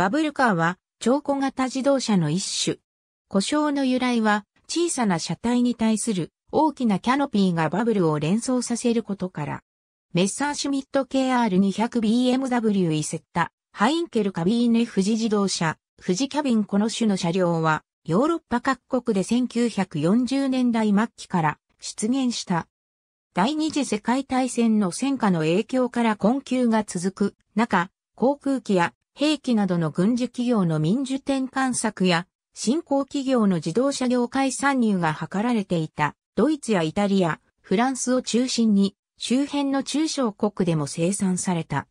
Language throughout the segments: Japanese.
バブルカーは超小型自動車の一種。故障の由来は小さな車体に対する大きなキャノピーがバブルを連想させることから、メッサーシュミット KR200BMW イセッタ、ハインケルカビーネ富士自動車、富士キャビンこの種の車両は、ヨーロッパ各国で1940年代末期から出現した。第二次世界大戦の戦火の影響から困窮が続く中、航空機や兵器などの軍需企業の民需転換策や、新興企業の自動車業界参入が図られていた、ドイツやイタリア、フランスを中心に、周辺の中小国でも生産された。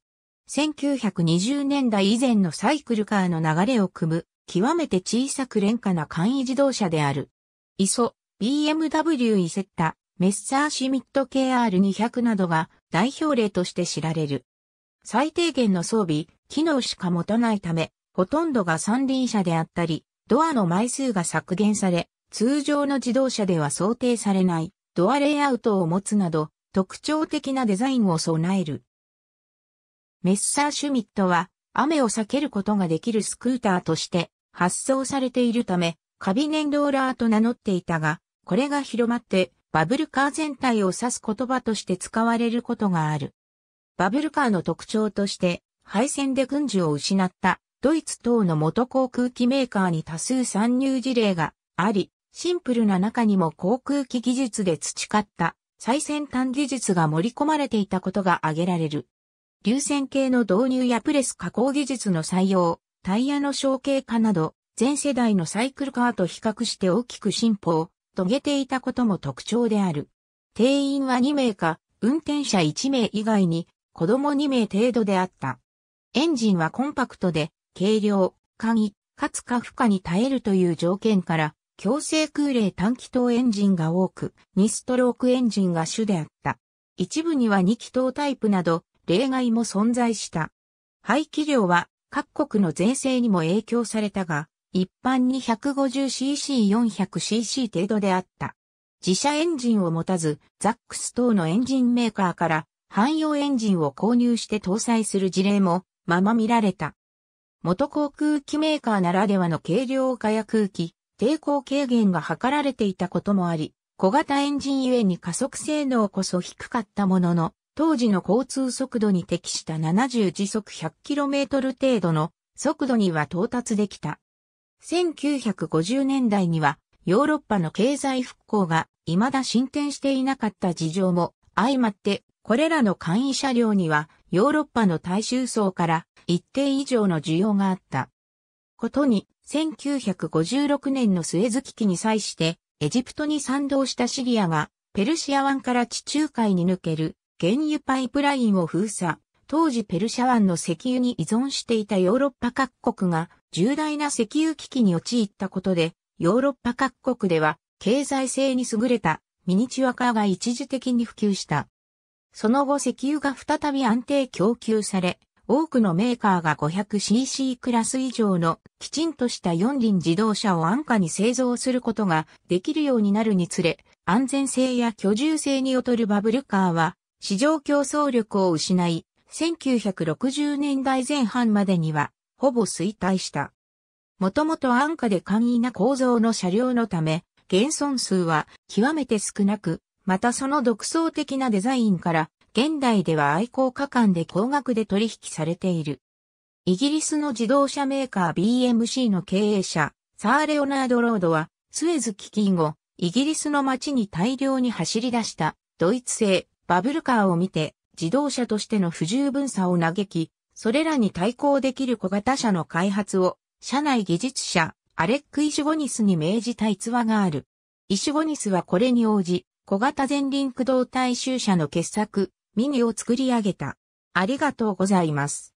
1920年代以前のサイクルカーの流れを組む、極めて小さく廉価な簡易自動車である。イソ、BMW イセッタ、メッサーシミット KR200 などが代表例として知られる。最低限の装備、機能しか持たないため、ほとんどが三輪車であったり、ドアの枚数が削減され、通常の自動車では想定されないドアレイアウトを持つなど、特徴的なデザインを備える。メッサーシュミットは、雨を避けることができるスクーターとして発送されているため、カビネンローラーと名乗っていたが、これが広まってバブルカー全体を指す言葉として使われることがある。バブルカーの特徴として、敗戦で軍需を失ったドイツ等の元航空機メーカーに多数参入事例があり、シンプルな中にも航空機技術で培った最先端技術が盛り込まれていたことが挙げられる。流線形の導入やプレス加工技術の採用、タイヤの小型化など、全世代のサイクルカーと比較して大きく進歩を遂げていたことも特徴である。定員は2名か、運転者1名以外に子供2名程度であった。エンジンはコンパクトで、軽量、簡易、かつ過負荷に耐えるという条件から、強制空冷短気筒エンジンが多く、2ストロークエンジンが主であった。一部には2気筒タイプなど、例外も存在した。排気量は各国の税制にも影響されたが、一般に 150cc400cc 程度であった。自社エンジンを持たず、ザックス等のエンジンメーカーから、汎用エンジンを購入して搭載する事例もまま見られた。元航空機メーカーならではの軽量化や空気、抵抗軽減が図られていたこともあり、小型エンジンゆえに加速性能こそ低かったものの、当時の交通速度に適した70時速 100km 程度の速度には到達できた。1950年代にはヨーロッパの経済復興が未だ進展していなかった事情も相まってこれらの簡易車両にはヨーロッパの大衆層から一定以上の需要があった。ことに、1956年のスエズ危機に際してエジプトに賛同したシリアがペルシア湾から地中海に抜ける原油パイプラインを封鎖。当時ペルシャ湾の石油に依存していたヨーロッパ各国が重大な石油危機に陥ったことで、ヨーロッパ各国では経済性に優れたミニチュアカーが一時的に普及した。その後石油が再び安定供給され、多くのメーカーが 500cc クラス以上のきちんとした四輪自動車を安価に製造することができるようになるにつれ、安全性や居住性に劣るバブルカーは市場競争力を失い、1960年代前半までにはほぼ衰退した。もともと安価で簡易な構造の車両のため、減損数は極めて少なく、またその独創的なデザインから、現代では愛好家間で高額で取引されている。イギリスの自動車メーカー BMC の経営者、サー・レオナード・ロードは、スエズ基金後、イギリスの街に大量に走り出した、ドイツ製、バブルカーを見て、自動車としての不十分さを嘆き、それらに対抗できる小型車の開発を、社内技術者、アレック・イシュゴニスに命じた逸話がある。イシュゴニスはこれに応じ、小型前輪駆動大衆車の傑作、ミニを作り上げた。ありがとうございます。